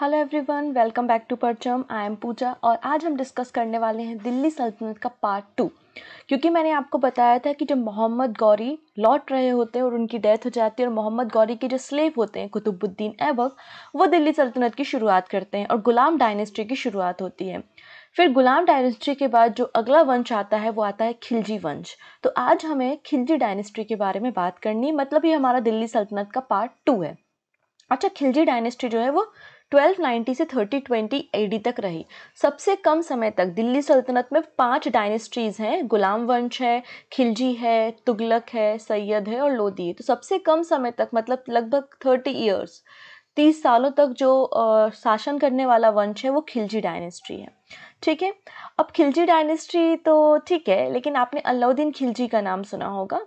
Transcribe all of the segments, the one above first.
hello everyone welcome back to Parcham I M पूजा और आज हम डिस्कस करने वाले हैं दिल्ली सल्तनत का पार्ट टू क्योंकि मैंने आपको बताया था कि जब मोहम्मद गौरी लौट रहे होते हैं और उनकी डेथ हो जाती है और मोहम्मद गौरी के जो स्लेव होते हैं कुतुबुद्दीन ऐबक वो दिल्ली सल्तनत की शुरुआत करते हैं और गुलाम डायनेस्टी की शुरुआत होती है फिर गुलाम डायनेस्टी के बाद जो अगला वंश आता है वो आता है खिलजी वंश तो आज हमें खिलजी डायनेस्टी के बारे में बात करनी मतलब ये हमारा दिल्ली सल्तनत का पार्ट टू है अच्छा खिलजी डायनेस्टी जो है वो 1290 से 3020 एडी तक रही सबसे कम समय तक दिल्ली सल्तनत में पांच डायनेस्ट्रीज़ हैं गुलाम वंश है खिलजी है तुगलक है सैयद है और लोदी है तो सबसे कम समय तक मतलब लगभग थर्टी ईयर्स तीस सालों तक जो आ, शासन करने वाला वंश है वो खिलजी डायनेस्ट्री है ठीक है अब खिलजी डायनेस्ट्री तो ठीक है लेकिन आपने अलाउद्दीन खिलजी का नाम सुना होगा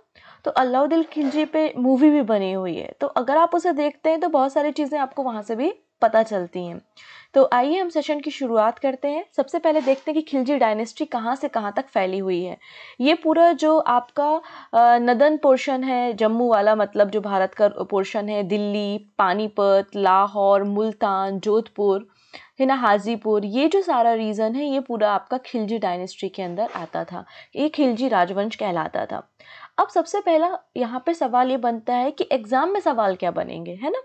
तो अलाउद्दीन खिलजी पे मूवी भी बनी हुई है तो अगर आप उसे देखते हैं तो बहुत सारी चीज़ें आपको वहाँ से भी पता चलती हैं तो आइए हम सेशन की शुरुआत करते हैं सबसे पहले देखते हैं कि खिलजी डायनेस्टी कहाँ से कहाँ तक फैली हुई है ये पूरा जो आपका नदन पोर्शन है जम्मू वाला मतलब जो भारत का पोर्शन है दिल्ली पानीपत लाहौर मुल्तान जोधपुर है ना हाजीपुर ये जो सारा रीज़न है ये पूरा आपका खिलजी डायनेस्टी के अंदर आता था ये खिलजी राजवंश कहलाता था अब सबसे पहला यहाँ पे सवाल ये बनता है कि एग्ज़ाम में सवाल क्या बनेंगे है ना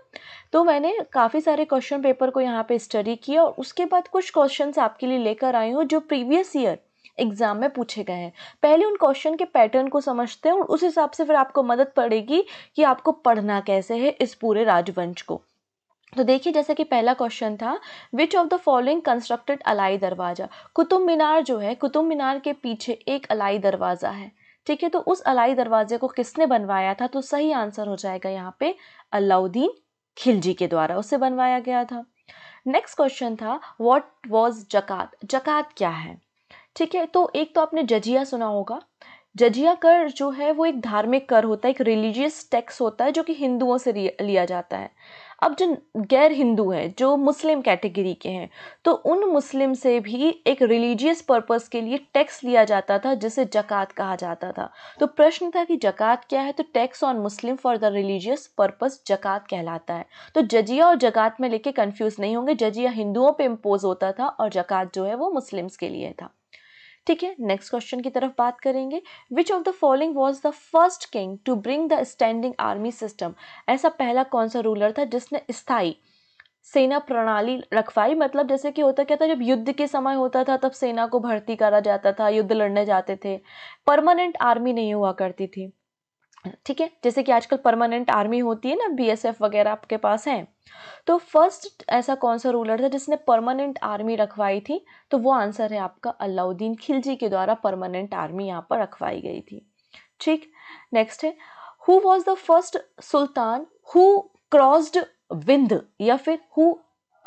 तो मैंने काफ़ी सारे क्वेश्चन पेपर को यहाँ पे स्टडी किया और उसके बाद कुछ क्वेश्चंस आपके लिए लेकर आई हूँ जो प्रीवियस ईयर एग्ज़ाम में पूछे गए हैं पहले उन क्वेश्चन के पैटर्न को समझते हैं और उस हिसाब से फिर आपको मदद पड़ेगी कि आपको पढ़ना कैसे है इस पूरे राजवंश को तो देखिए जैसा कि पहला क्वेश्चन था which of the following constructed Alai Darwaza Qutub मीनार जो है कुतुब मीनार के पीछे एक अलाई दरवाज़ा है ठीक है तो उस अलाई दरवाजे को किसने बनवाया था तो सही आंसर हो जाएगा यहाँ पे अलाउद्दीन खिलजी के द्वारा उसे बनवाया गया था नेक्स्ट क्वेश्चन था व्हाट वाज जकात जकात क्या है ठीक है तो एक तो आपने जजिया सुना होगा जजिया कर जो है वो एक धार्मिक कर होता है एक रिलीजियस टैक्स होता है जो कि हिंदुओं से लिया जाता है अब जो गैर हिंदू हैं जो मुस्लिम कैटेगरी के हैं तो उन मुस्लिम से भी एक रिलीजियस पर्पस के लिए टैक्स लिया जाता था जिसे जक़ात कहा जाता था तो प्रश्न था कि जक़ात क्या है तो tax on Muslim for the religious purpose जक़ात कहलाता है तो जजिया और जक़ात में लेके कंफ्यूज नहीं होंगे जजिया हिंदुओं पर इम्पोज होता था और जक़ात जो है वो मुस्लिम्स के लिए था ठीक है नेक्स्ट क्वेश्चन की तरफ बात करेंगे which of the following was the first king to bring the standing army system ऐसा पहला कौन सा रूलर था जिसने स्थाई सेना प्रणाली रखवाई मतलब जैसे कि होता क्या था जब युद्ध के समय होता था तब सेना को भर्ती करा जाता था युद्ध लड़ने जाते थे परमानेंट आर्मी नहीं हुआ करती थी ठीक है जैसे कि आजकल परमानेंट आर्मी होती है ना बीएसएफ वगैरह आपके पास हैं तो फर्स्ट ऐसा कौन सा रूलर था जिसने परमानेंट आर्मी रखवाई थी तो वो आंसर है आपका अलाउद्दीन खिलजी के द्वारा परमानेंट आर्मी यहाँ पर रखवाई गई थी ठीक नेक्स्ट है who was the first sultan who crossed Vindhya या फिर हु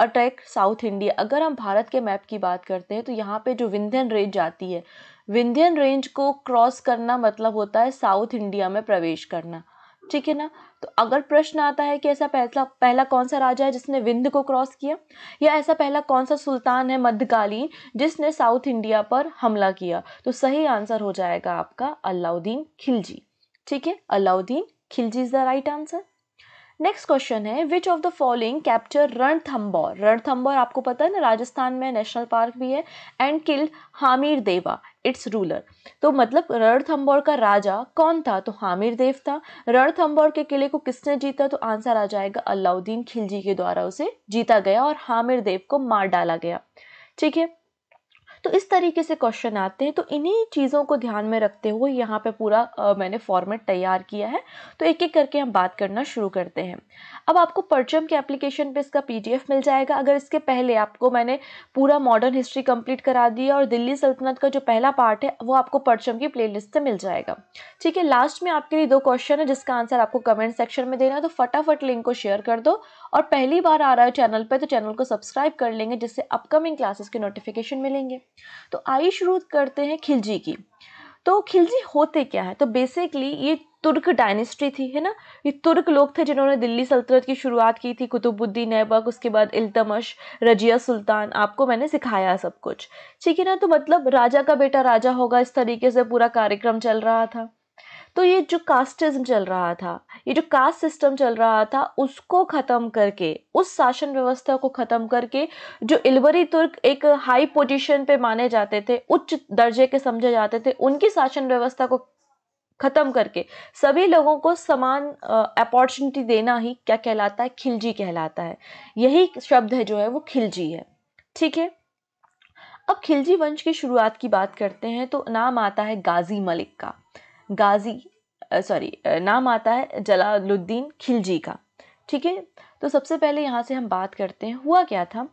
अटैक साउथ इंडिया अगर हम भारत के मैप की बात करते हैं तो यहाँ पे जो विंध्यन रेंज आती है विंध्यन रेंज को क्रॉस करना मतलब होता है साउथ इंडिया में प्रवेश करना ठीक है ना तो अगर प्रश्न आता है कि ऐसा पहला पहला कौन सा राजा है जिसने विंध्य को क्रॉस किया या ऐसा पहला कौन सा सुल्तान है मध्यकालीन जिसने साउथ इंडिया पर हमला किया तो सही आंसर हो जाएगा आपका अलाउद्दीन खिलजी ठीक है Alauddin Khilji is the right answer next question है which of the following capture Ranthambore Ranthambore आपको पता है ना राजस्थान में नेशनल पार्क भी है एंड किल्ड हामिर देवा इट्स रूलर तो मतलब रणथम्बौर का राजा कौन था तो हामिर देव था रणथम्बौर के किले को किसने जीता तो आंसर आ जाएगा अलाउद्दीन खिलजी के द्वारा उसे जीता गया और हामिर देव को मार डाला गया ठीक है तो इस तरीके से क्वेश्चन आते हैं तो इन्हीं चीज़ों को ध्यान में रखते हुए यहाँ पे पूरा आ, मैंने फॉर्मेट तैयार किया है तो एक एक करके हम बात करना शुरू करते हैं अब आपको परचम के एप्लीकेशन पे इसका पीडीएफ मिल जाएगा अगर इसके पहले आपको मैंने पूरा मॉडर्न हिस्ट्री कम्प्लीट करा दिया और दिल्ली सल्तनत का जो पहला पार्ट है वो आपको परचम की प्ले से मिल जाएगा ठीक है लास्ट में आपके लिए दो क्वेश्चन है जिसका आंसर आपको कमेंट सेक्शन में देना है तो फटाफट लिंक को शेयर कर दो और पहली बार आ रहा है चैनल पे तो चैनल को सब्सक्राइब कर लेंगे जिससे अपकमिंग क्लासेस के नोटिफिकेशन मिलेंगे तो आइए शुरू करते हैं खिलजी की तो खिलजी होते क्या है तो बेसिकली ये तुर्क डायनेस्टी थी है ना ये तुर्क लोग थे जिन्होंने दिल्ली सल्तनत की शुरुआत की थी कुतुबुद्दीन ऐबक उसके बाद इल्तमश रजिया सुल्तान आपको मैंने सिखाया सब कुछ ठीक है ना तो मतलब राजा का बेटा राजा होगा इस तरीके से पूरा कार्यक्रम चल रहा था तो ये जो कास्टिज्म चल रहा था ये जो कास्ट सिस्टम चल रहा था उसको ख़त्म करके उस शासन व्यवस्था को ख़त्म करके जो इलवरी तुर्क एक हाई पोजीशन पे माने जाते थे उच्च दर्जे के समझे जाते थे उनकी शासन व्यवस्था को ख़त्म करके सभी लोगों को समान अपॉर्चुनिटी देना ही क्या कहलाता है खिलजी कहलाता है यही शब्द है जो है वो खिलजी है ठीक है अब खिलजी वंश की शुरुआत की बात करते हैं तो नाम आता है गाजी मलिक का गाजी सॉरी नाम आता है जलालुद्दीन खिलजी का ठीक है तो सबसे पहले यहाँ से हम बात करते हैं हुआ क्या था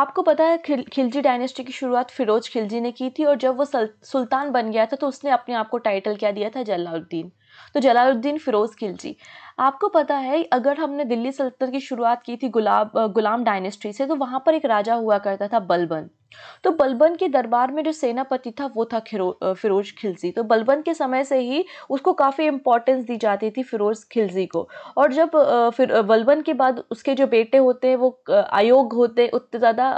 आपको पता है खिल, खिलजी डायनेस्टी की शुरुआत फिरोज खिलजी ने की थी और जब वो सुल्तान बन गया था तो उसने अपने आप को टाइटल क्या दिया था जलालुद्दीन तो जलालुद्दीन फ़िरोज़ खिलजी आपको पता है अगर हमने दिल्ली सल्तनत की शुरुआत की थी गुलाब गुलाम डायनेस्ट्री से तो वहाँ पर एक राजा हुआ करता था बलबन तो बलबन के दरबार में जो सेनापति था वो था फिरोज खिलजी तो बलबन के समय से ही उसको काफ़ी इम्पोर्टेंस दी जाती थी फिरोज खिलजी को और जब फिर बलबन के बाद उसके जो बेटे होते हैं वो अयोग होते उतने ज़्यादा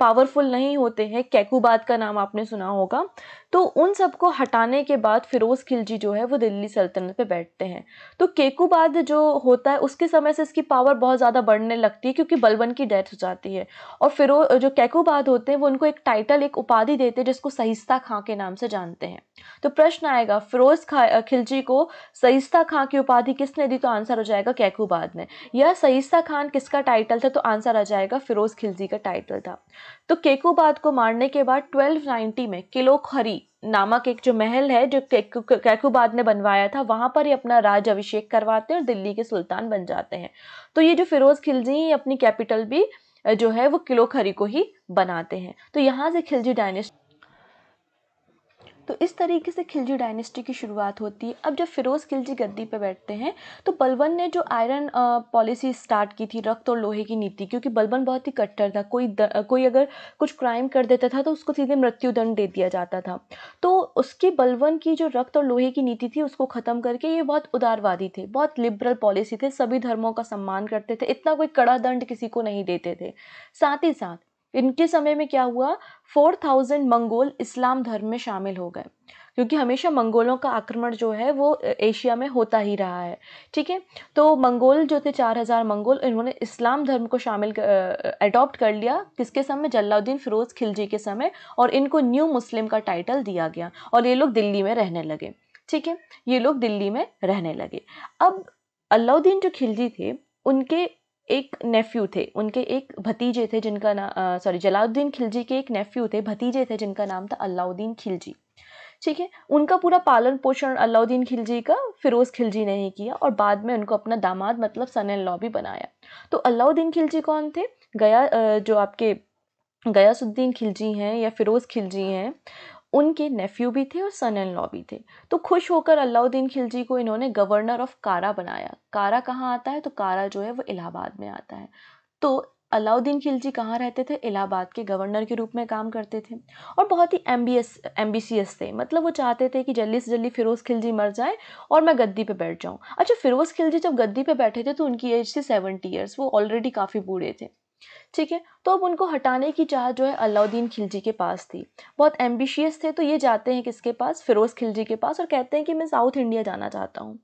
पावरफुल नहीं होते हैं कैकूबाद का नाम आपने सुना होगा तो उन सबको हटाने के बाद फ़िरोज़ खिलजी जो है वो दिल्ली सल्तनत पे बैठते हैं तो केकूबाद जो होता है उसके समय से इसकी पावर बहुत ज़्यादा बढ़ने लगती है क्योंकि बलबन की डेथ हो जाती है और फिरोज जो केकूबाद होते हैं वो उनको एक टाइटल एक उपाधि देते हैं जिसको सहिस्ता खां के नाम से जानते हैं तो प्रश्न आएगा फिरोज खां खिलजी को सईस्ता खां की उपाधि किसने दी तो आंसर हो जाएगा कैकूबाद ने यह सईस्ता खान किसका टाइटल था तो आंसर आ जाएगा फिरोज खिलजी का टाइटल था तो केकूबाद को मारने के बाद 1290 में किलो खरी नामक एक जो महल है जो कैकूबाद ने बनवाया था वहां पर ही अपना राज अभिषेक करवाते हैं और दिल्ली के सुल्तान बन जाते हैं तो ये जो फिरोज खिलजी अपनी कैपिटल भी जो है वो किलो खरी को ही बनाते हैं तो यहाँ से खिलजी डायनेस्ट तो इस तरीके से खिलजी डायनेस्टी की शुरुआत होती है अब जब फिरोज़ खिलजी गद्दी पर बैठते हैं तो बलबन ने जो आयरन पॉलिसी स्टार्ट की थी रक्त और लोहे की नीति क्योंकि बलबन बहुत ही कट्टर था कोई द, कोई अगर कुछ क्राइम कर देता था तो उसको सीधे मृत्युदंड दे दिया जाता था तो उसकी बलबन की जो रक्त और लोहे की नीति थी उसको ख़त्म करके ये बहुत उदारवादी थे बहुत लिबरल पॉलिसी थे सभी धर्मों का सम्मान करते थे इतना कोई कड़ा दंड किसी को नहीं देते थे साथ ही साथ इनके समय में क्या हुआ 4000 मंगोल इस्लाम धर्म में शामिल हो गए क्योंकि हमेशा मंगोलों का आक्रमण जो है वो एशिया में होता ही रहा है ठीक है तो मंगोल जो थे 4000 मंगोल इन्होंने इस्लाम धर्म को शामिल अडॉप्ट कर लिया किसके समय जलाउद्दीन फिरोज़ खिलजी के समय और इनको न्यू मुस्लिम का टाइटल दिया गया और ये लोग दिल्ली में रहने लगे ठीक है ये लोग दिल्ली में रहने लगे अब अलाउद्दीन जो खिलजी थे उनके एक नेफ्यू थे उनके एक भतीजे थे जिनका नाम सॉरी जलाउद्दीन खिलजी के एक नेफ्यू थे भतीजे थे जिनका नाम था अलाउद्दीन खिलजी ठीक है उनका पूरा पालन पोषण अलाउद्दीन खिलजी का फिरोज़ खिलजी ने ही किया और बाद में उनको अपना दामाद मतलब सन एंड लॉ भी बनाया तो अलाउद्दीन खिलजी कौन थे गया जो आपके गयासुद्दीन खिलजी हैं या फिरोज़ खिलजी हैं उनके नेफ्यू भी थे और सन इन लॉ भी थे तो खुश होकर अलाउद्दीन खिलजी को इन्होंने गवर्नर ऑफ कारा बनाया कारा कहाँ आता है तो कारा जो है वो इलाहाबाद में आता है तो अलाउद्दीन खिलजी कहाँ रहते थे इलाहाबाद के गवर्नर के रूप में काम करते थे और बहुत ही एम्बियस एम्बिशियस थे मतलब वो चाहते थे कि जल्दी से जल्दी फिरोज़ खिलजी मर जाए और मैं गद्दी पे बैठ जाऊँ अच्छा फिरोज़ खिलजी जब गद्दी पे बैठे थे तो उनकी एज थी सेवेंटी ईयर्स वो ऑलरेडी काफ़ी बूढ़े थे ठीक है तो अब उनको हटाने की चाह जो है अलाउद्दीन खिलजी के पास थी बहुत एम्बिशियस थे तो ये जाते हैं किसके पास फिरोज़ खिलजी के पास और कहते हैं कि मैं साउथ इंडिया जाना चाहता हूँ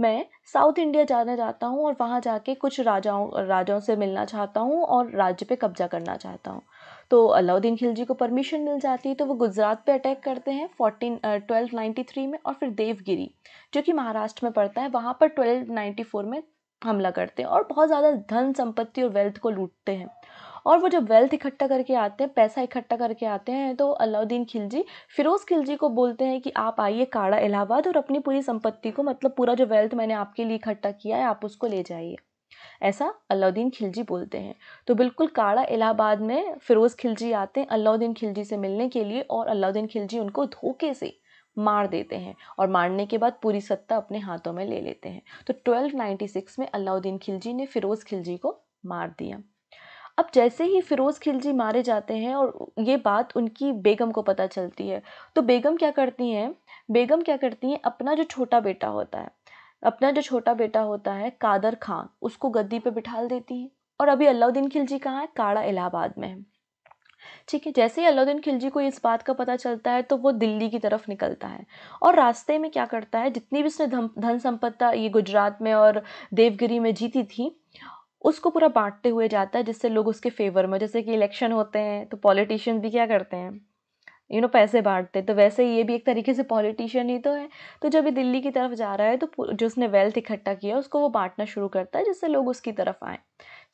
मैं साउथ इंडिया जाना चाहता हूँ और वहाँ जाके कुछ राजाओं राजाओं से मिलना चाहता हूँ और राज्य पे कब्जा करना चाहता हूँ तो अलाउद्दीन खिलजी को परमिशन मिल जाती है तो वो गुजरात पे अटैक करते हैं फोर्टीन ट्वेल्व नाइन्टी थ्री में और फिर देवगिरी जो कि महाराष्ट्र में पड़ता है वहाँ पर ट्वेल्व नाइन्टी फोर में हमला करते हैं और बहुत ज़्यादा धन संपत्ति और वेल्थ को लूटते हैं और वो जब वेल्थ इकट्ठा करके आते हैं पैसा इकट्ठा करके आते हैं तो अलाउद्दीन खिलजी फिरोज़ खिलजी को बोलते हैं कि आप आइए काड़ा इलाहाबाद और अपनी पूरी संपत्ति को मतलब पूरा जो वेल्थ मैंने आपके लिए इकट्ठा किया है आप उसको ले जाइए ऐसा अलाउद्दीन खिलजी बोलते हैं तो बिल्कुल काड़ा इलाहाबाद में फिरोज़ खिलजी आते हैं अलाउद्दीन खिलजी से मिलने के लिए और अलाउद्दीन खिलजी उनको धोखे से मार देते हैं और मारने के बाद पूरी सत्ता अपने हाथों में ले लेते हैं तो 1296 में अलाउद्दीन खिलजी ने फ़िरोज़ खिलजी को मार दिया अब जैसे ही फ़िरोज़ खिलजी मारे जाते हैं और ये बात उनकी बेगम को पता चलती है तो बेगम क्या करती हैं बेगम क्या करती हैं अपना जो छोटा बेटा होता है अपना जो छोटा बेटा होता है कादर खान उसको गद्दी पर बिठा देती हैं और अभी अलाउद्दीन खिलजी कहाँ है काड़ा इलाहाबाद में है ठीक है जैसे ही अलाउद्दीन खिलजी को इस बात का पता चलता है तो वो दिल्ली की तरफ निकलता है और रास्ते में क्या करता है जितनी भी उसने धन संपत्ता ये गुजरात में और देवगिरी में जीती थी उसको पूरा बांटते हुए जाता है जिससे लोग उसके फेवर में जैसे कि इलेक्शन होते हैं तो पॉलिटिशियन भी क्या करते हैं यू नो पैसे बांटते तो वैसे ये भी एक तरीके से पॉलिटिशियन ही तो है तो जब ये दिल्ली की तरफ जा रहा है तो जो उसने वेल्थ इकट्ठा किया उसको वो बांटना शुरू करता है जिससे लोग उसकी तरफ आए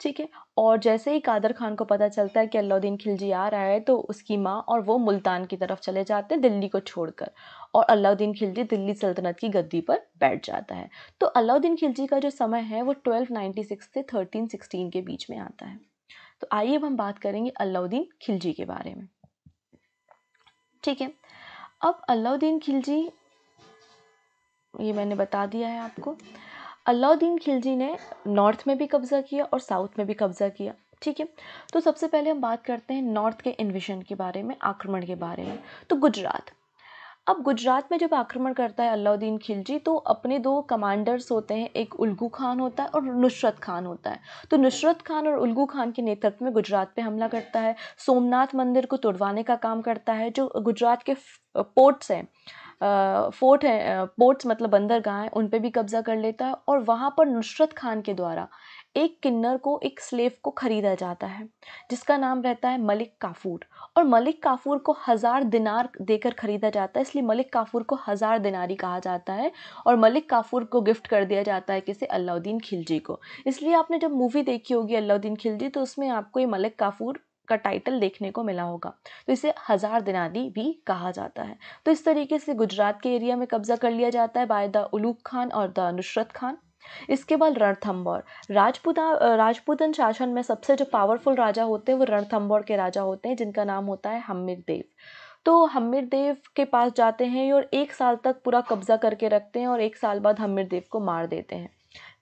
ठीक है और जैसे ही कादर खान को पता चलता है कि अलाउद्दीन खिलजी आ रहा है तो उसकी माँ और वो मुल्तान की तरफ चले जाते हैं दिल्ली को छोड़कर और अलाउद्दीन खिलजी दिल्ली सल्तनत की गद्दी पर बैठ जाता है तो अलाउद्दीन खिलजी का जो समय है वो 1296 से 1316 के बीच में आता है तो आइए अब हम बात करेंगे अलाउद्दीन खिलजी के बारे में ठीक है अब अलाउद्दीन खिलजी ये मैंने बता दिया है आपको अलाउद्दीन खिलजी ने नॉर्थ में भी कब्ज़ा किया और साउथ में भी कब्ज़ा किया ठीक है तो सबसे पहले हम बात करते हैं नॉर्थ के इन्विशन के बारे में आक्रमण के बारे में तो गुजरात अब गुजरात में जब आक्रमण करता है अलाउद्दीन खिलजी तो अपने दो कमांडर्स होते हैं एक उल्गू खान होता है और नुसरत खान होता है तो नुसरत खान और उल्गू खान के नेतृत्व में गुजरात पे हमला करता है सोमनाथ मंदिर को तोड़वाने का काम करता है जो गुजरात के पोर्ट्स हैं फोर्ट है पोर्ट्स मतलब बंदरगाह हैं उन पे भी कब्ज़ा कर लेता है और वहाँ पर नुसरत खान के द्वारा एक किन्नर को एक स्लेव को ख़रीदा जाता है जिसका नाम रहता है मलिक काफूर और मलिक काफूर को हज़ार दिनार देकर ख़रीदा जाता है इसलिए मलिक काफूर को हज़ार दिनारी कहा जाता है और मलिक काफूर को गिफ्ट कर दिया जाता है किसी अलाउद्दीन खिलजी को इसलिए आपने जब मूवी देखी होगी अलाउद्दीन खिलजी तो उसमें आपको ये मलिक काफूर का टाइटल देखने को मिला होगा तो इसे हज़ार दिनादी भी कहा जाता है तो इस तरीके से गुजरात के एरिया में कब्जा कर लिया जाता है बाय द उलूक खान और द नुसरत खान इसके बाद रणथम्बौर राजपूता राजपूतन शासन में सबसे जो पावरफुल राजा होते हैं वो रणथम्बौर के राजा होते हैं जिनका नाम होता है हमिर देव तो हमिर देव के पास जाते हैं और एक साल तक पूरा कब्जा करके रखते हैं और एक साल बाद हमिर देव को मार देते हैं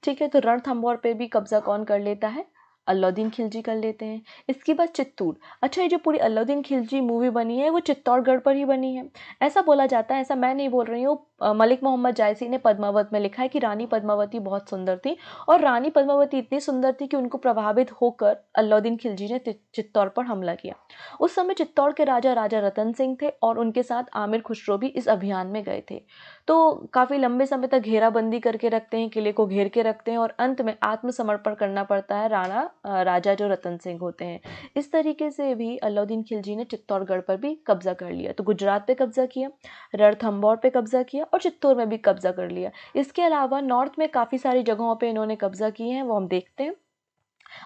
ठीक है तो रणथम्बौर पे भी कब्जा कौन कर लेता है अलाउद्दीन खिलजी कर लेते हैं इसके बाद चित्तूर अच्छा ये जो पूरी अलाउद्दीन खिलजी मूवी बनी है वो चित्तौड़गढ़ पर ही बनी है ऐसा बोला जाता है ऐसा मैं नहीं बोल रही हूँ मलिक मोहम्मद जायसी ने पद्मावत में लिखा है कि रानी पद्मावती बहुत सुंदर थी और रानी पद्मावती इतनी सुंदर थी कि उनको प्रभावित होकर अलाउद्दीन खिलजी ने चित्तौड़ पर हमला किया उस समय चित्तौड़ के राजा राजा रतन सिंह थे और उनके साथ आमिर खुसरो भी इस अभियान में गए थे तो काफ़ी लंबे समय तक घेराबंदी करके रखते हैं किले को घेर के रखते हैं और अंत में आत्मसमर्पण करना पड़ता है राणा राजा जो रतन सिंह होते हैं इस तरीके से भी अलाउद्दीन खिलजी ने चित्तौड़गढ़ पर भी कब्जा कर लिया तो गुजरात पे कब्जा किया रणथम्बौर पे कब्जा किया और चित्तौड़ में भी कब्जा कर लिया इसके अलावा नॉर्थ में काफ़ी सारी जगहों पर इन्होंने कब्जा किए हैं वो हम देखते हैं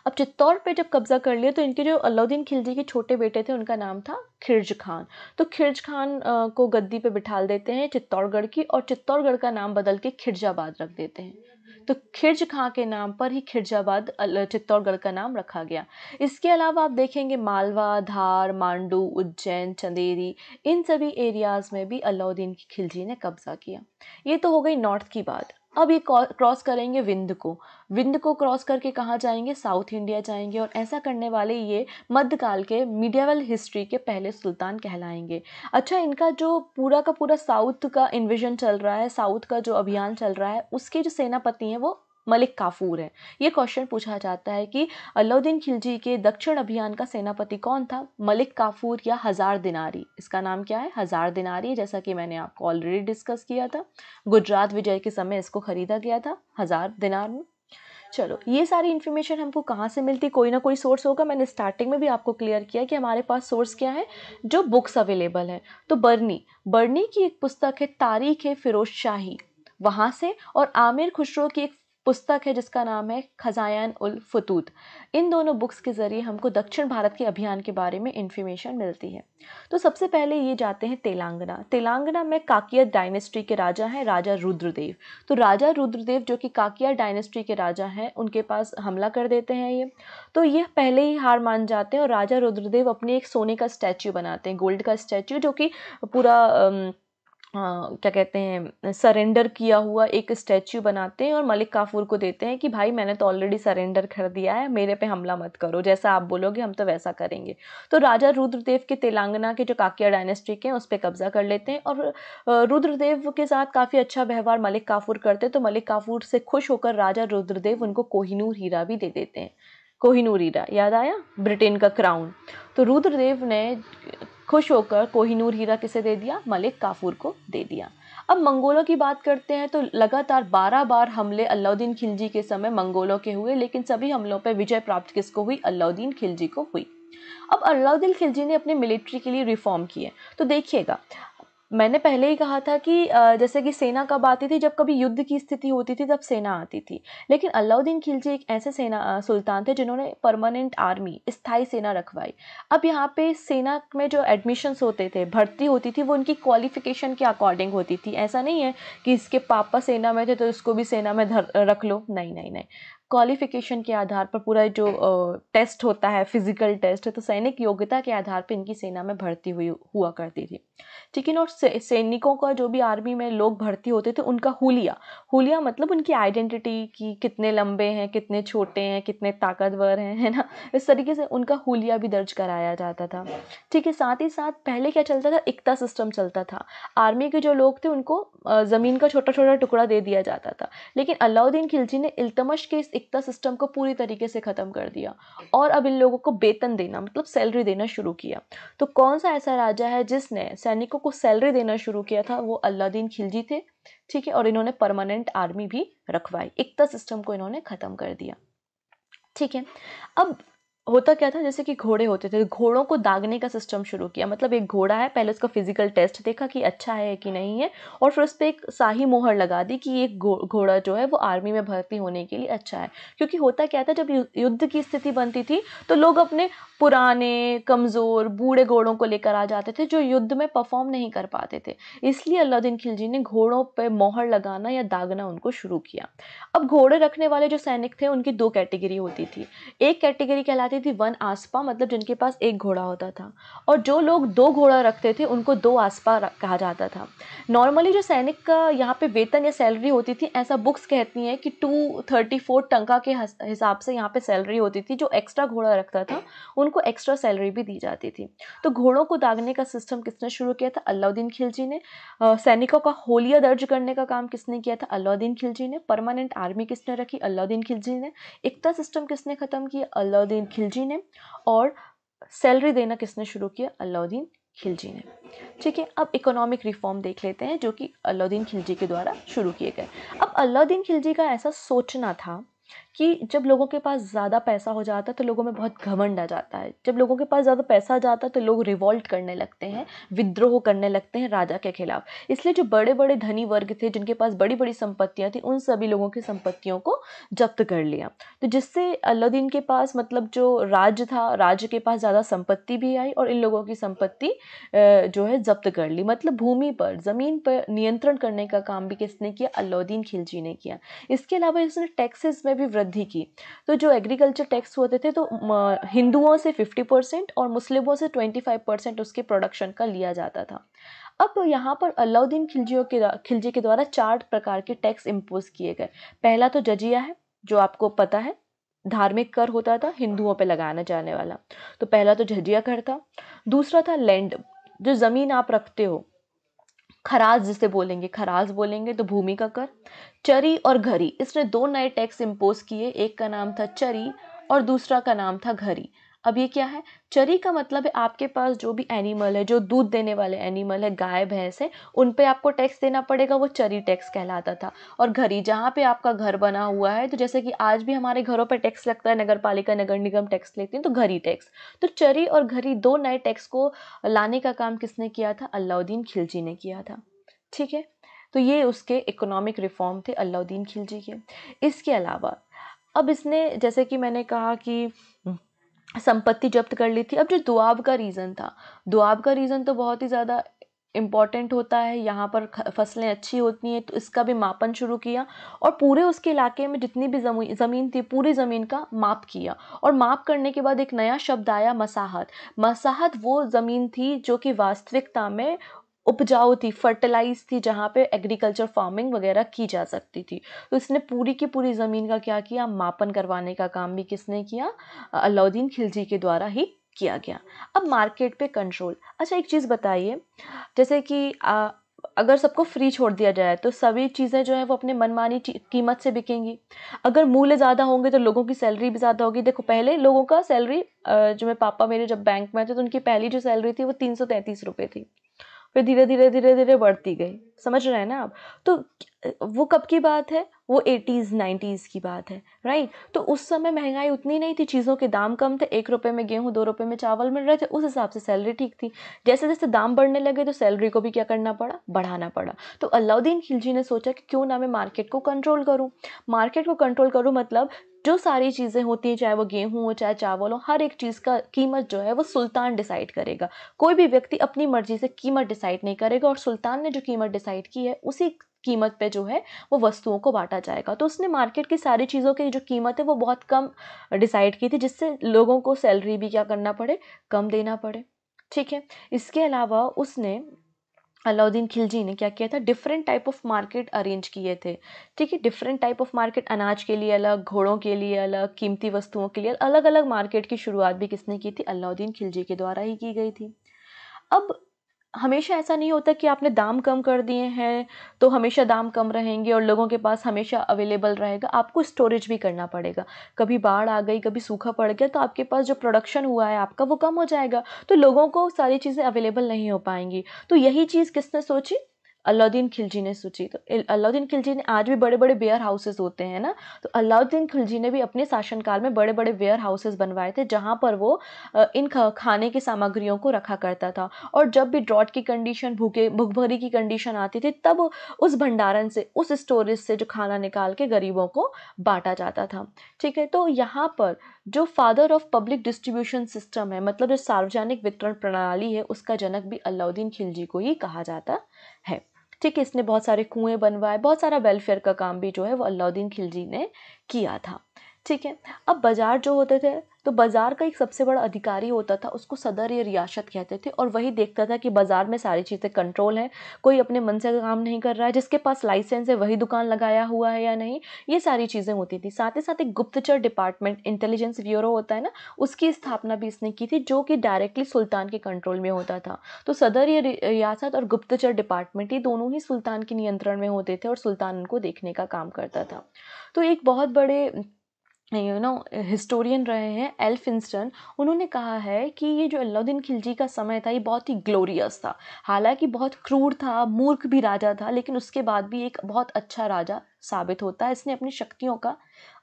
अब चित्तौड़ पे जब कब्ज़ा कर लिया तो इनके जो अलाउद्दीन खिलजी के छोटे बेटे थे उनका नाम था खिर्ज खान तो खिर्ज खान को गद्दी पे बिठा देते हैं चित्तौड़गढ़ की और चित्तौड़गढ़ का नाम बदल के खिरजाबाद रख देते हैं तो खिर्ज खां के नाम पर ही खिरजाबाद चित्तौड़गढ़ का नाम रखा गया इसके अलावा आप देखेंगे मालवा धार मांडू उज्जैन चंदेरी इन सभी एरियाज़ में भी अलाउद्दीन खिलजी ने कब्ज़ा किया ये तो हो गई नॉर्थ की बात अब ये क्रॉस करेंगे विंद को विंद को क्रॉस करके कहाँ जाएंगे साउथ इंडिया जाएंगे और ऐसा करने वाले ये मध्यकाल के मीडियावल हिस्ट्री के पहले सुल्तान कहलाएंगे अच्छा इनका जो पूरा का पूरा साउथ का इन्विजन चल रहा है साउथ का जो अभियान चल रहा है उसके जो सेनापति हैं वो मलिक काफूर है ये क्वेश्चन पूछा जाता है कि अलाउद्दीन खिलजी के दक्षिण अभियान का सेनापति कौन था मलिक काफूर या हज़ार दिनारी इसका नाम क्या है हज़ार दिनारी जैसा कि मैंने आपको ऑलरेडी डिस्कस किया था गुजरात विजय के समय इसको खरीदा गया था हज़ार दिनार में चलो ये सारी इन्फॉर्मेशन हमको कहाँ से मिलती कोई ना कोई सोर्स होगा मैंने स्टार्टिंग में भी आपको क्लियर किया कि हमारे पास सोर्स क्या है जो बुक्स अवेलेबल है तो बर्नी बर्नी की एक पुस्तक है तारीख है फिरोज शाही वहाँ से और आमिर खुसरो की एक पुस्तक है जिसका नाम है खजायन उल फतूत इन दोनों बुक्स के ज़रिए हमको दक्षिण भारत के अभियान के बारे में इन्फॉर्मेशन मिलती है तो सबसे पहले ये जाते हैं तेलंगाना तेलंगाना में काकिया डायनेस्टी के राजा हैं राजा रुद्रदेव तो राजा रुद्रदेव जो कि काकिया डायनेस्टी के राजा हैं उनके पास हमला कर देते हैं ये तो ये पहले ही हार मान जाते हैं और राजा रुद्रदेव अपने एक सोने का स्टैचू बनाते हैं गोल्ड का स्टैचू जो कि पूरा हाँ, क्या कहते हैं सरेंडर किया हुआ एक स्टैचू बनाते हैं और मलिक काफूर को देते हैं कि भाई मैंने तो ऑलरेडी सरेंडर कर दिया है मेरे पे हमला मत करो जैसा आप बोलोगे हम तो वैसा करेंगे तो राजा रुद्रदेव के तेलंगाना के जो काकिया डायनेस्टी के हैं उस पर कब्जा कर लेते हैं और रुद्रदेव के साथ काफ़ी अच्छा व्यवहार मलिक काफूर करते तो मलिक काफूर से खुश होकर राजा रुद्रदेव उनको कोहिनूर हीरा भी दे देते हैं कोहिनूर हीरा याद आया ब्रिटेन का क्राउन तो रुद्रदेव ने खुश होकर कोहिनूर हीरा किसे दे दिया मलिक काफूर को दे दिया अब मंगोलों की बात करते हैं तो लगातार बारह बार हमले अलाउद्दीन खिलजी के समय मंगोलों के हुए लेकिन सभी हमलों पर विजय प्राप्त किसको हुई अलाउद्दीन खिलजी को हुई अब अलाउद्दीन खिलजी ने अपने मिलिट्री के लिए रिफॉर्म किए तो देखिएगा मैंने पहले ही कहा था कि जैसे कि सेना कब आती थी जब कभी युद्ध की स्थिति होती थी तब सेना आती थी लेकिन अलाउद्दीन खिलजी एक ऐसे सेना सुल्तान थे जिन्होंने परमानेंट आर्मी स्थायी सेना रखवाई अब यहाँ पे सेना में जो एडमिशन्स होते थे भर्ती होती थी वो उनकी क्वालिफिकेशन के अकॉर्डिंग होती थी ऐसा नहीं है कि इसके पापा सेना में थे तो इसको भी सेना में धर रख लो नहीं नहीं नहीं क्वालिफिकेशन के आधार पर पूरा जो टेस्ट होता है फिजिकल टेस्ट है तो सैनिक योग्यता के आधार पर इनकी सेना में भर्ती हुई हुआ करती थी ठीक है और सैनिकों का जो भी आर्मी में लोग भर्ती होते थे उनका हुलिया हुलिया मतलब उनकी आइडेंटिटी कि कितने लंबे हैं कितने छोटे हैं कितने ताकतवर हैं है ना इस तरीके से उनका हुलिया भी दर्ज कराया जाता था ठीक है साथ ही साथ पहले क्या चलता था एकता सिस्टम चलता था आर्मी के जो लोग थे उनको ज़मीन का छोटा छोटा टुकड़ा दे दिया जाता था लेकिन अलाउद्दीन खिलजी ने इल्तमश के इस एकता सिस्टम को पूरी तरीके से ख़त्म कर दिया और अब इन लोगों को वेतन देना मतलब सैलरी देना शुरू किया तो कौन सा ऐसा राजा है जिसने सैनिकों को सैलरी देना शुरू किया था वो अलादीन खिलजी थे ठीक है और इन्होंने परमानेंट आर्मी भी रखवाई एकता सिस्टम को इन्होंने ख़त्म कर दिया ठीक है अब होता क्या था जैसे कि घोड़े होते थे घोड़ों को दागने का सिस्टम शुरू किया मतलब एक घोड़ा है पहले उसका फिजिकल टेस्ट देखा कि अच्छा है कि नहीं है और फिर उस पर एक शाही मोहर लगा दी कि ये घोड़ा जो है वो आर्मी में भर्ती होने के लिए अच्छा है क्योंकि होता क्या था जब युद्ध की स्थिति बनती थी तो लोग अपने पुराने कमज़ोर बूढ़े घोड़ों को लेकर आ जाते थे जो युद्ध में परफॉर्म नहीं कर पाते थे इसलिए अलाउद्दीन खिलजी ने घोड़ों पर मोहर लगाना या दागना उनको शुरू किया अब घोड़े रखने वाले जो सैनिक थे उनकी दो कैटेगरी होती थी एक कैटेगरी कहलाती थी वन आसपा मतलब जिनके पास एक घोड़ा होता था और जो लोग दो घोड़ा रखते थे उनको दो आसपा कहा जाता था नॉर्मली जो सैनिक का यहाँ पर वेतन या सैलरी होती थी ऐसा बुक्स कहती हैं कि टू थर्टी फोर टंका के हिसाब से यहाँ पर सैलरी होती थी जो एक्स्ट्रा घोड़ा रखता था उन इनको एक्स्ट्रा सैलरी भी दी जाती थी तो घोड़ों को दागने का सिस्टम किसने शुरू किया था अलाउद्दीन खिलजी ने सैनिकों का होलिया दर्ज करने का काम किसने किया था अलाउद्दीन खिलजी ने परमानेंट आर्मी किसने रखी अलाउद्दीन खिलजी ने एकता सिस्टम किसने ख़त्म किया अलाउद्दीन खिलजी ने और सैलरी देना किसने शुरू किया अलाउद्दीन खिलजी ने ठीक है अब इकोनॉमिक रिफॉर्म देख लेते हैं जो कि अलाउद्दीन खिलजी के द्वारा शुरू किए गए अब अलाउद्दीन खिलजी का ऐसा सोचना था कि जब लोगों के पास ज़्यादा पैसा हो जाता है तो लोगों में बहुत घमंड आ जाता है जब लोगों के पास ज़्यादा पैसा आ जाता है तो लोग रिवॉल्ट करने लगते हैं विद्रोह करने लगते हैं राजा के खिलाफ इसलिए जो बड़े बड़े धनी वर्ग थे जिनके पास बड़ी बड़ी संपत्तियाँ थी उन सभी लोगों की संपत्तियों को जब्त कर लिया तो जिससे अलाउद्दीन के पास मतलब जो राज्य था राज्य के पास ज़्यादा संपत्ति भी आई और इन लोगों की संपत्ति जो है जब्त कर ली मतलब भूमि पर ज़मीन पर नियंत्रण करने का काम भी किसने किया अलाउद्दीन खिलजी ने किया इसके अलावा इसने टैक्सेस में भी वृद्धि की तो जो एग्रीकल्चर टैक्स होते थे तो हिंदुओं से 50 परसेंट और मुस्लिमों से 25 परसेंट उसके प्रोडक्शन का लिया जाता था अब यहाँ पर अलाउद्दीन खिलजियों के खिलजी के द्वारा चार प्रकार के टैक्स इम्पोज किए गए पहला तो जजिया है जो आपको पता है धार्मिक कर होता था हिंदुओं पर लगाना जाने वाला तो पहला तो जजिया कर था दूसरा था लैंड जो ज़मीन आप रखते हो खराज जिसे बोलेंगे खराज बोलेंगे तो भूमि का कर चरी और घरी इसने दो नए टैक्स इम्पोज किए एक का नाम था चरी और दूसरा का नाम था घरी अब ये क्या है चरी का मतलब है आपके पास जो भी एनिमल है जो दूध देने वाले एनिमल है गाय भैंस है उन पे आपको टैक्स देना पड़ेगा वो चरी टैक्स कहलाता था और घरी जहाँ पे आपका घर बना हुआ है तो जैसे कि आज भी हमारे घरों पे टैक्स लगता है नगर पालिका नगर निगम टैक्स लेती हैं तो घरी टैक्स तो चरी और घरी दो नए टैक्स को लाने का काम किसने किया था अलाउद्दीन खिलजी ने किया था ठीक है तो ये उसके इकोनॉमिक रिफॉर्म थे अलाउद्दीन खिलजी के इसके अलावा अब इसने जैसे कि मैंने कहा कि संपत्ति जब्त कर ली थी अब जो दुआब का रीज़न था दुआब का रीज़न तो बहुत ही ज़्यादा इम्पॉर्टेंट होता है यहाँ पर फसलें अच्छी होती हैं तो इसका भी मापन शुरू किया और पूरे उसके इलाके में जितनी भी ज़मीन थी पूरी ज़मीन का माप किया और माप करने के बाद एक नया शब्द आया मसाहत मसाहत वो ज़मीन थी जो कि वास्तविकता में उपजाऊ थी फर्टिलाइज थी जहाँ पे एग्रीकल्चर फार्मिंग वगैरह की जा सकती थी तो इसने पूरी की पूरी ज़मीन का क्या किया मापन करवाने का काम भी किसने किया अलाउद्दीन खिलजी के द्वारा ही किया गया अब मार्केट पे कंट्रोल अच्छा एक चीज़ बताइए जैसे कि आ, अगर सबको फ्री छोड़ दिया जाए तो सभी चीज़ें जो हैं वो अपने मनमानी कीमत से बिकेंगी अगर मूल्य ज़्यादा होंगे तो लोगों की सैलरी भी ज़्यादा होगी देखो पहले लोगों का सैलरी जो मेरे पापा मेरे जब बैंक में थे तो उनकी पहली जो सैलरी थी वो तीन सौ तैंतीस रुपये थी फिर धीरे धीरे धीरे धीरे बढ़ती गई समझ रहे हैं ना आप तो वो कब की बात है वो एटीज़ नाइन्टीज़ की बात है राइट तो उस समय महंगाई उतनी नहीं थी चीज़ों के दाम कम थे एक रुपये में गेहूँ दो रुपये में चावल मिल रहे थे उस हिसाब से सैलरी ठीक थी जैसे जैसे दाम बढ़ने लगे तो सैलरी को भी क्या करना पड़ा बढ़ाना पड़ा तो अलाउद्दीन खिलजी ने सोचा कि क्यों ना मैं मार्केट को कंट्रोल करूँ मार्केट को कंट्रोल करूँ मतलब जो सारी चीज़ें होती हैं चाहे वो गेहूँ हो चाहे चावल हो हर एक चीज़ का कीमत जो है वो सुल्तान डिसाइड करेगा कोई भी व्यक्ति अपनी मर्जी से कीमत डिसाइड नहीं करेगा और सुल्तान ने जो कीमत डिसाइड की है उसी कीमत पे जो है वो वस्तुओं को बांटा जाएगा तो उसने मार्केट की सारी चीज़ों की जो कीमत है वो बहुत कम डिसाइड की थी जिससे लोगों को सैलरी भी क्या करना पड़े कम देना पड़े ठीक है इसके अलावा उसने अलाउद्दीन खिलजी ने क्या किया था different type of market arrange किए थे ठीक है डिफरेंट टाइप ऑफ मार्केट अनाज के लिए अलग घोड़ों के लिए अलग कीमती वस्तुओं के लिए अलग अलग मार्केट की शुरुआत भी किसने की थी अलाउद्दीन खिलजी के द्वारा ही की गई थी अब हमेशा ऐसा नहीं होता कि आपने दाम कम कर दिए हैं तो हमेशा दाम कम रहेंगे और लोगों के पास हमेशा अवेलेबल रहेगा आपको स्टोरेज भी करना पड़ेगा कभी बाढ़ आ गई कभी सूखा पड़ गया तो आपके पास जो प्रोडक्शन हुआ है आपका वो कम हो जाएगा तो लोगों को सारी चीज़ें अवेलेबल नहीं हो पाएंगी तो यही चीज़ किसने सोची अलाउद्दीन खिलजी ने सोची तो अलाउद्दीन खिलजी ने आज भी बड़े बड़े वेयर हाउसेज होते हैं ना तो अलाउद्दीन खिलजी ने भी अपने शासनकाल में बड़े बड़े वेयर हाउसेज बनवाए थे जहाँ पर वो इन खाने की सामग्रियों को रखा करता था और जब भी ड्रॉट की कंडीशन भूखे भुखभरी की कंडीशन आती थी तब उस भंडारण से उस स्टोरेज से जो खाना निकाल के गरीबों को बांटा जाता था ठीक है तो यहाँ पर जो father of public distribution system है मतलब जो सार्वजनिक वितरण प्रणाली है उसका जनक भी अलाउद्दीन खिलजी को ही कहा जाता है ठीक है इसने बहुत सारे कुएँ बनवाए बहुत सारा वेलफेयर का काम भी जो है वो अलाउद्दीन खिलजी ने किया था ठीक है अब बाज़ार जो होते थे तो बाज़ार का एक सबसे बड़ा अधिकारी होता था उसको सदर या रियासत कहते थे और वही देखता था कि बाज़ार में सारी चीज़ें कंट्रोल हैं कोई अपने मन से काम नहीं कर रहा है जिसके पास लाइसेंस है वही दुकान लगाया हुआ है या नहीं ये सारी चीज़ें होती थी साथ ही साथ एक गुप्तचर डिपार्टमेंट इंटेलिजेंस ब्यूरो होता है ना उसकी स्थापना भी इसने की थी जो कि डायरेक्टली सुल्तान के कंट्रोल में होता था तो सदर या रियासत और गुप्तचर डिपार्टमेंट ये दोनों ही सुल्तान के नियंत्रण में होते थे और सुल्तान उनको देखने का काम करता था तो एक बहुत बड़े यू नो हिस्टोरियन रहे हैं एल्फ इंस्टन उन्होंने कहा है कि ये जो अलाउद्दीन खिलजी का समय था ये बहुत ही ग्लोरियस था हालांकि बहुत क्रूर था मूर्ख भी राजा था लेकिन उसके बाद भी एक बहुत अच्छा राजा साबित होता है इसने अपनी शक्तियों का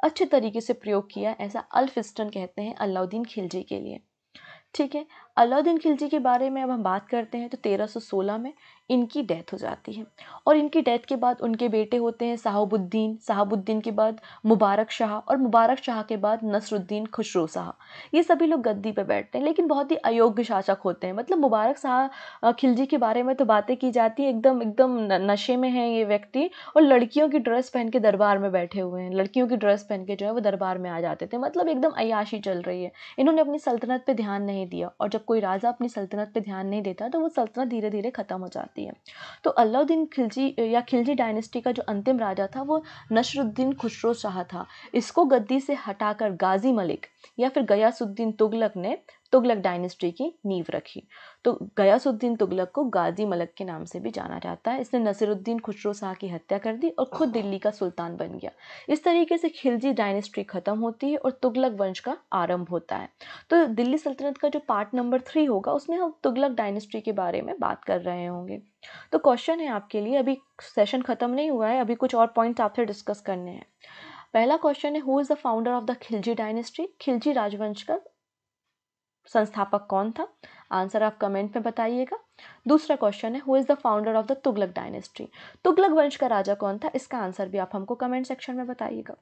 अच्छे तरीके से प्रयोग किया ऐसा अल्फ इंस्टन कहते हैं अलाउद्दीन खिलजी के लिए ठीक है अलाउद्दीन खिलजी के बारे में अब हम बात करते हैं तो 1316 में इनकी डेथ हो जाती है और इनकी डेथ के बाद उनके बेटे होते हैं साहबुद्दीन साहबुद्दीन के बाद मुबारक शाह और मुबारक शाह के बाद नसरुद्दीन खुशरो शाह ये सभी लोग गद्दी पर बैठते हैं लेकिन बहुत ही अयोग्य शासक होते हैं मतलब मुबारक शाह खिलजी के बारे में तो बातें की जाती हैं एकदम एकदम नशे में है ये व्यक्ति और लड़कियों की ड्रेस पहन के दरबार में बैठे हुए हैं लड़कियों की ड्रेस पहन के जो है वो दरबार में आ जाते थे मतलब एकदम अयाशी चल रही है इन्होंने अपनी सल्तनत पर ध्यान नहीं दिया और जब कोई राजा अपनी सल्तनत पर ध्यान नहीं देता तो वो सल्तनत धीरे धीरे ख़त्म हो जाती जाती है तो अलाउद्दीन खिलजी या खिलजी डायनेस्टी का जो अंतिम राजा था वो नशरुद्दीन खुशरो शाह था इसको गद्दी से हटाकर गाजी मलिक या फिर गयासुद्दीन तुगलक ने तुगलक डायनेस्टी की नींव रखी तो गयासुद्दीन तुगलक को गाजी मलक के नाम से भी जाना जाता है इसने नसीरुद्दीन खुसरो शाह की हत्या कर दी और खुद दिल्ली का सुल्तान बन गया इस तरीके से खिलजी डायनेस्टी ख़त्म होती है और तुगलक वंश का आरंभ होता है तो दिल्ली सल्तनत का जो पार्ट नंबर थ्री होगा उसमें हम तुगलक डायनेस्ट्री के बारे में बात कर रहे होंगे तो क्वेश्चन है आपके लिए अभी सेशन ख़त्म नहीं हुआ है अभी कुछ और पॉइंट्स आपसे डिस्कस करने हैं पहला क्वेश्चन है who is the founder of the Khilji dynasty Khilji राजवंश का संस्थापक कौन था आंसर आप कमेंट में बताइएगा दूसरा क्वेश्चन है who is the founder of the Tughlaq dynasty Tughlaq वंश का राजा कौन था इसका आंसर भी आप हमको कमेंट सेक्शन में बताइएगा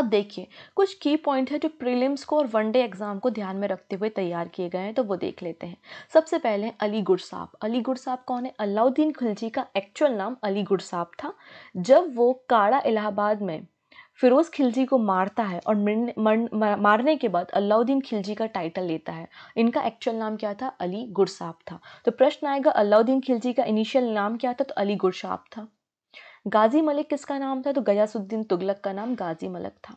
अब देखिए कुछ की पॉइंट है जो प्रीलिम्स को और वनडे एग्ज़ाम को ध्यान में रखते हुए तैयार किए गए हैं तो वो देख लेते हैं सबसे पहले अली गुड़ साहब अली गुड़ साहब कौन है अलाउद्दीन खिलजी का एक्चुअल नाम अली गुड़ साहब था जब वो काड़ा इलाहाबाद में फिरोज़ खिलजी को मारता है और मरने मारने के बाद अलाउद्दीन खिलजी का टाइटल लेता है इनका एक्चुअल नाम क्या था अली गुरसाब था तो प्रश्न आएगा अलाउद्दीन खिलजी का इनिशियल नाम क्या था तो अली गुरसाब था गाजी मलिक किसका नाम था तो गयासुद्दीन तुगलक का नाम गाजी मलिक था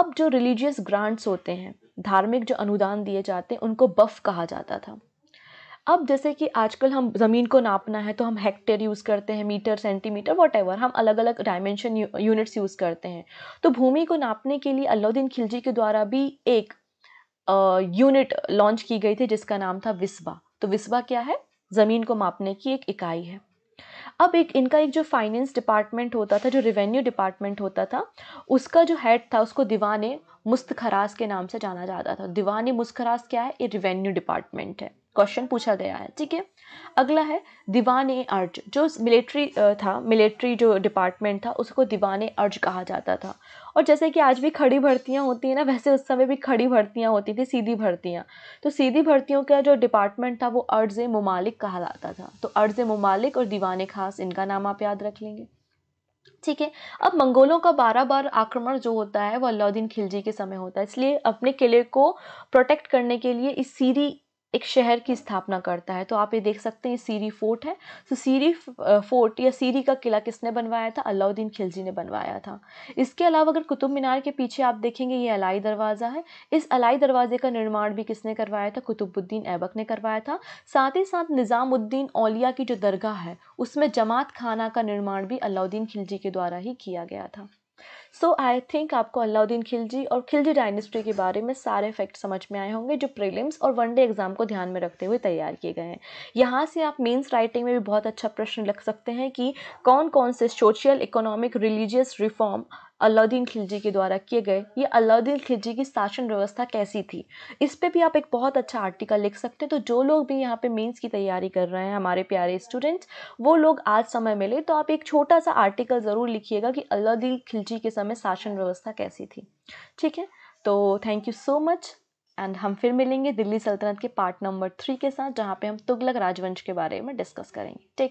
अब जो रिलीजियस ग्रांट्स होते हैं धार्मिक जो अनुदान दिए जाते हैं उनको बफ कहा जाता था अब जैसे कि आजकल हम ज़मीन को नापना है तो हम हेक्टेयर यूज़ करते हैं मीटर सेंटीमीटर वट हम अलग अलग डायमेंशन यूनिट्स यूज़ करते हैं तो भूमि को नापने के लिए अलाउद्दीन खिलजी के द्वारा भी एक यूनिट लॉन्च की गई थी जिसका नाम था विस्बा तो विस्बा क्या है ज़मीन को मापने की एक इकाई है अब एक इनका एक जो फाइनेंस डिपार्टमेंट होता था जो रेवेन्यू डिपार्टमेंट होता था उसका जो हेड था उसको दीवान मुस्तखराज के नाम से जाना जाता था दीवान मुस्तखराज क्या है ये रेवेन्यू डिपार्टमेंट है क्वेश्चन पूछा गया है ठीक है अगला है दीवान ए अर्ज जो मिलिट्री था मिलिट्री जो डिपार्टमेंट था उसको दीवान ए अर्ज कहा जाता था और जैसे कि आज भी खड़ी भर्तियाँ होती हैं ना वैसे उस समय भी खड़ी भर्तियाँ होती थी सीधी भर्तियाँ तो सीधी भर्तियों का जो डिपार्टमेंट था वो अर्ज ममालिक कहा जाता था तो अर्ज ममालिक और दीवान खास इनका नाम आप याद रख लेंगे ठीक है अब मंगोलों का बारह बार आक्रमण जो होता है वो अलाउद्दीन खिलजी के समय होता है इसलिए अपने किले को प्रोटेक्ट करने के लिए इस सीरी एक शहर की स्थापना करता है तो आप ये देख सकते हैं सीरी फोर्ट है तो सीरी फोर्ट या सीरी का किला किसने बनवाया था अलाउद्दीन खिलजी ने बनवाया था इसके अलावा अगर कुतुब मीनार के पीछे आप देखेंगे ये अलाई दरवाज़ा है इस अलाई दरवाजे का निर्माण भी किसने करवाया था कुतुबुद्दीन ऐबक ने करवाया था साथ ही साथ निज़ामुद्दीन औलिया की जो दरगाह है उसमें जमात खाना का निर्माण भी अलाउद्दीन खिलजी के द्वारा ही किया गया था सो आई थिंक आपको अलाउद्दीन खिलजी और खिलजी डायनेस्टी के बारे में सारे फैक्ट समझ में आए होंगे जो प्रीलिम्स और वनडे एग्जाम को ध्यान में रखते हुए तैयार किए गए हैं यहाँ से आप मेंस राइटिंग में भी बहुत अच्छा प्रश्न लग सकते हैं कि कौन कौन से social economic religious reform Alauddin Khilji के द्वारा किए गए ये अलाउद्दीन खिलजी की शासन व्यवस्था कैसी थी इस पर भी आप एक बहुत अच्छा आर्टिकल लिख सकते हैं तो जो लोग भी यहाँ पे मेंस की तैयारी कर रहे हैं हमारे प्यारे स्टूडेंट्स वो लोग आज समय मिले तो आप एक छोटा सा आर्टिकल ज़रूर लिखिएगा कि अलाउद्दीन खिलजी के समय शासन व्यवस्था कैसी थी ठीक है तो thank you so much and हम फिर मिलेंगे दिल्ली सल्तनत के पार्ट नंबर थ्री के साथ जहाँ पर हम तुगलक राजवंश के बारे में डिस्कस करेंगे ठीक